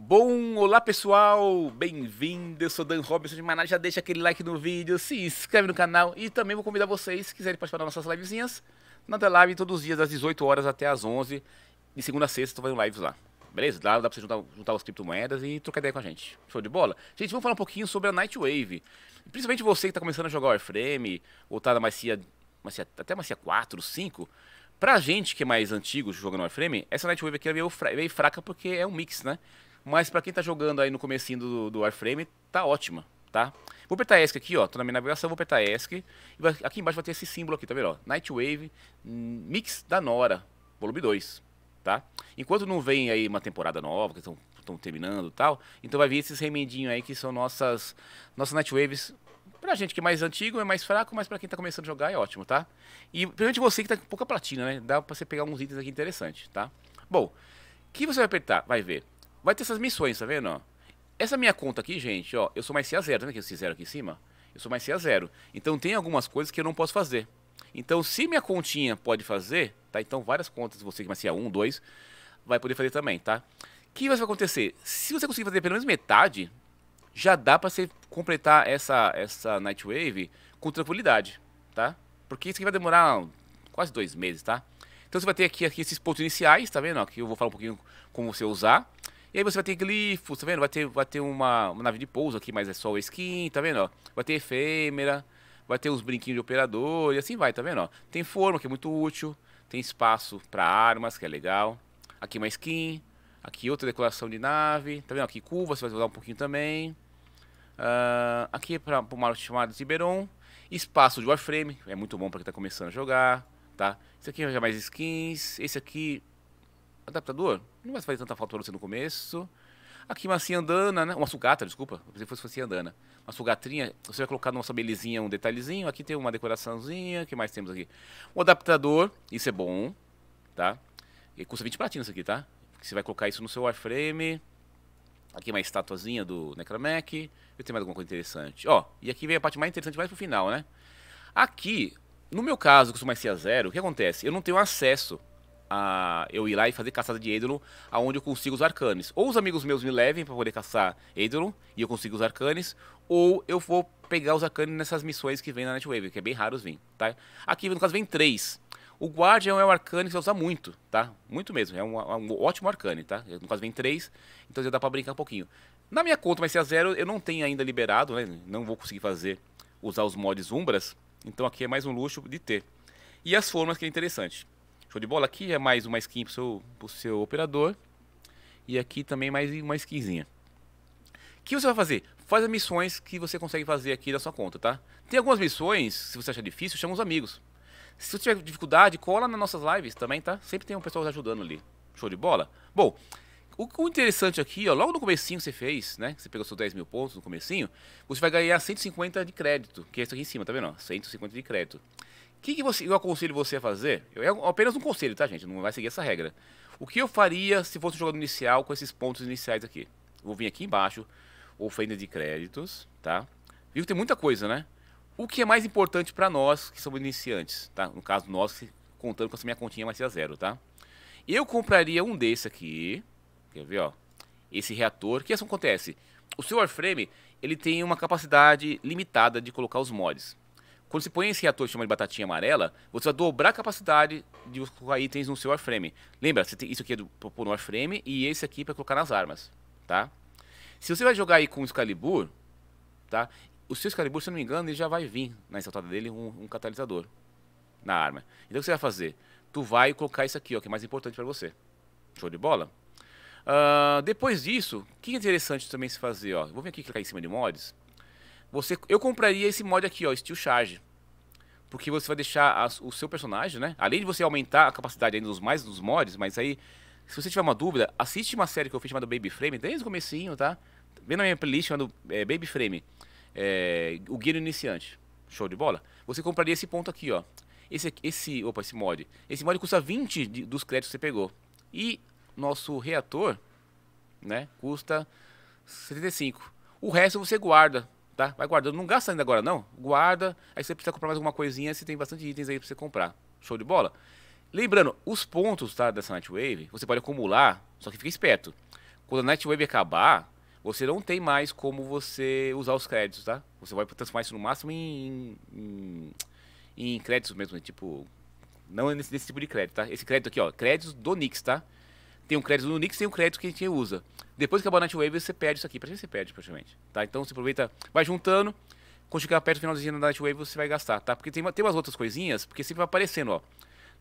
Bom, olá pessoal, bem-vindo, eu sou Dan Robinson de Maná, já deixa aquele like no vídeo, se inscreve no canal e também vou convidar vocês, se quiserem participar das nossas livezinhas, na The Live todos os dias, das 18 horas até as 11, de segunda a sexta, estou fazendo lives lá, beleza? Lá dá pra você juntar, juntar as criptomoedas e trocar ideia com a gente, show de bola? Gente, vamos falar um pouquinho sobre a Nightwave, principalmente você que está começando a jogar Warframe, ou tá na macia, macia, até macia 4, 5... Pra gente que é mais antigo jogando Warframe, essa Nightwave aqui é meio fraca porque é um mix, né? Mas para quem tá jogando aí no comecinho do, do Warframe, tá ótima, tá? Vou apertar ESC aqui, ó. Tô na minha navegação, vou apertar ESC. E aqui embaixo vai ter esse símbolo aqui, tá vendo? Ó? Nightwave hum, Mix da Nora, volume 2, tá? Enquanto não vem aí uma temporada nova, que estão terminando e tal, então vai vir esses remendinhos aí que são nossas, nossas Nightwaves Pra gente que é mais antigo, é mais fraco, mas pra quem tá começando a jogar é ótimo, tá? E principalmente você que tá com pouca platina, né? Dá pra você pegar uns itens aqui interessantes, tá? Bom, o que você vai apertar? Vai ver Vai ter essas missões, tá vendo? Ó? Essa minha conta aqui, gente, ó, eu sou mais C 0 zero. Tá vendo que esse zero aqui em cima? Eu sou mais C 0 zero. Então tem algumas coisas que eu não posso fazer. Então, se minha continha pode fazer, tá? Então várias contas, você que vai ser a 1, 2, vai poder fazer também, tá? O que vai acontecer? Se você conseguir fazer pelo menos metade, já dá para você completar essa, essa Nightwave com tranquilidade, tá? Porque isso aqui vai demorar quase dois meses, tá? Então você vai ter aqui, aqui esses pontos iniciais, tá vendo? Aqui eu vou falar um pouquinho como você usar. E aí você vai ter glifos tá vendo? Vai ter, vai ter uma, uma nave de pouso aqui, mas é só o skin, tá vendo? Ó? Vai ter efêmera, vai ter os brinquinhos de operador e assim vai, tá vendo? Ó? Tem forma, que é muito útil, tem espaço para armas, que é legal. Aqui uma skin, aqui outra decoração de nave, tá vendo? Aqui curva, você vai usar um pouquinho também. Uh, aqui é para uma chamada de Tiberon Espaço de Warframe, é muito bom para quem está começando a jogar, tá? Isso aqui já é mais skins, esse aqui adaptador não vai fazer tanta falta para você no começo. Aqui uma andana né? Uma sucata, desculpa. Se fosse uma andana Uma sugatrinha, você vai colocar numa belezinha um detalhezinho. Aqui tem uma decoraçãozinha. O que mais temos aqui? O adaptador, isso é bom, tá? E custa 20 platinas aqui, tá? você vai colocar isso no seu wireframe. Aqui uma estatuazinha do Necromec. Eu tenho mais alguma coisa interessante. Ó, e aqui vem a parte mais interessante, mais pro final, né? Aqui, no meu caso, que mais ser a zero, o que acontece? Eu não tenho acesso a eu ir lá e fazer caçada de Eidolon, aonde eu consigo os arcanes. Ou os amigos meus me levem para poder caçar Eidolon e eu consigo os arcanes, ou eu vou pegar os arcanes nessas missões que vem na Nightwave que é bem raros vir, tá? Aqui, no caso, vem três. O Guardian é um arcane que você usa muito, tá? Muito mesmo, é um, é um ótimo arcane, tá? No caso, vem três, então já dá para brincar um pouquinho. Na minha conta vai ser a zero, eu não tenho ainda liberado, né? Não vou conseguir fazer, usar os mods Umbras, então aqui é mais um luxo de ter. E as formas que é interessante. Show de bola? Aqui é mais uma skin para o seu, pro seu operador. E aqui também mais uma skinzinha. O que você vai fazer? Faz as missões que você consegue fazer aqui da sua conta, tá? Tem algumas missões, se você achar difícil, chama os amigos. Se você tiver dificuldade, cola nas nossas lives também, tá? Sempre tem um pessoal ajudando ali. Show de bola? Bom, o, o interessante aqui, ó, logo no comecinho que você fez, né? Você pegou seus 10 mil pontos no comecinho, você vai ganhar 150 de crédito, que é isso aqui em cima, tá vendo? 150 de crédito. O que, que você, eu aconselho você a fazer? Eu, é apenas um conselho, tá, gente? Não vai seguir essa regra. O que eu faria se fosse um jogador inicial com esses pontos iniciais aqui? vou vir aqui embaixo, ofenda de créditos, tá? Vivo tem muita coisa, né? O que é mais importante para nós que somos iniciantes, tá? No caso, nós contando com essa minha continha mais a zero, tá? Eu compraria um desse aqui, quer ver, ó? Esse reator, o que isso acontece? O seu Warframe, ele tem uma capacidade limitada de colocar os mods. Quando você põe esse reator chama de batatinha amarela, você vai dobrar a capacidade de colocar itens no seu airframe. Lembra, isso aqui é para pôr no airframe e esse aqui é para colocar nas armas, tá? Se você vai jogar aí com o Excalibur, tá? O seu Excalibur, se eu não me engano, ele já vai vir na saltada dele um, um, catalisador na arma. Então o que você vai fazer? Tu vai colocar isso aqui, ó, que é mais importante para você. Show de bola? Uh, depois disso, o que é interessante também se fazer, ó. Vou vir aqui clicar em cima de mods. Você, eu compraria esse mod aqui, ó, Steel Charge. Porque você vai deixar o seu personagem, né? Além de você aumentar a capacidade ainda dos mais dos mods, mas aí, se você tiver uma dúvida, assiste uma série que eu fiz chamada Baby Frame, desde o comecinho, tá? Vem na minha playlist chamada é, Baby Frame, é, o guia do iniciante. Show de bola. Você compraria esse ponto aqui, ó. Esse, esse, opa, esse mod. Esse mod custa 20 de, dos créditos que você pegou. E nosso reator, né, custa 75. O resto você guarda tá? Vai guardando, não gasta ainda agora não, guarda, aí você precisa comprar mais alguma coisinha, você tem bastante itens aí para você comprar. Show de bola? Lembrando, os pontos tá, dessa Nightwave, você pode acumular, só que fica esperto. Quando a Nightwave acabar, você não tem mais como você usar os créditos, tá? Você vai transformar isso no máximo em, em, em créditos mesmo, né? tipo... Não nesse, nesse tipo de crédito, tá? Esse crédito aqui, ó, créditos do Nix, tá? tem um crédito no Nix, tem um crédito que a gente usa. Depois que acabar a Nightwave, você pede isso aqui. Pra gente você pede, praticamente. Tá? Então você aproveita, vai juntando. Quando chegar perto do finalzinho da Nightwave, você vai gastar, tá? Porque tem, tem umas outras coisinhas, porque sempre vai aparecendo, ó.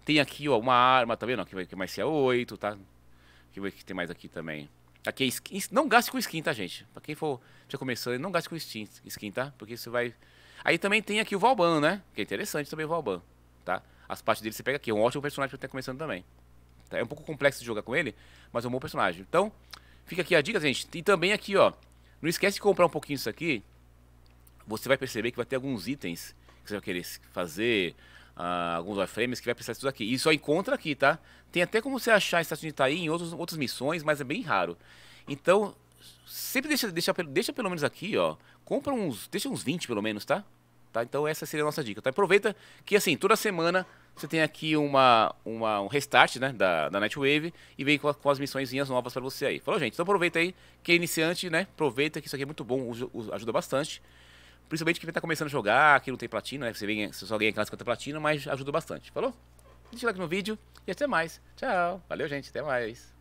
Tem aqui, ó, uma arma, tá vendo? Aqui vai é mais ca 8, tá? que vai que tem mais aqui também. Aqui é skin. Não gaste com skin, tá, gente? Pra quem for já começando, não gaste com skin, skin, tá? Porque você vai. Aí também tem aqui o Valban, né? Que é interessante também o Valban, tá? As partes dele você pega aqui. É um ótimo personagem pra estar começando também. Tá? É um pouco complexo de jogar com ele, mas é um bom personagem. Então, fica aqui a dica, gente. E também aqui, ó. Não esquece de comprar um pouquinho isso aqui. Você vai perceber que vai ter alguns itens que você vai querer fazer, uh, alguns wireframes que vai precisar disso aqui. E só encontra aqui, tá? Tem até como você achar a estação de Itaí em outros, outras missões, mas é bem raro. Então, sempre deixa, deixa, deixa pelo menos aqui, ó. Compra uns, deixa uns 20 pelo menos, tá? Tá? Então essa seria a nossa dica. Então aproveita que assim, toda semana você tem aqui uma, uma, um restart né, da, da Nightwave e vem com, com as missõezinhas novas para você aí. Falou, gente? Então aproveita aí, que é iniciante, né? Aproveita que isso aqui é muito bom, ajuda bastante. Principalmente quem está começando a jogar, que não tem platina, né? Você, vem, você só ganha aquelas é platina, mas ajuda bastante. Falou? Deixa o like no vídeo e até mais. Tchau. Valeu, gente. Até mais.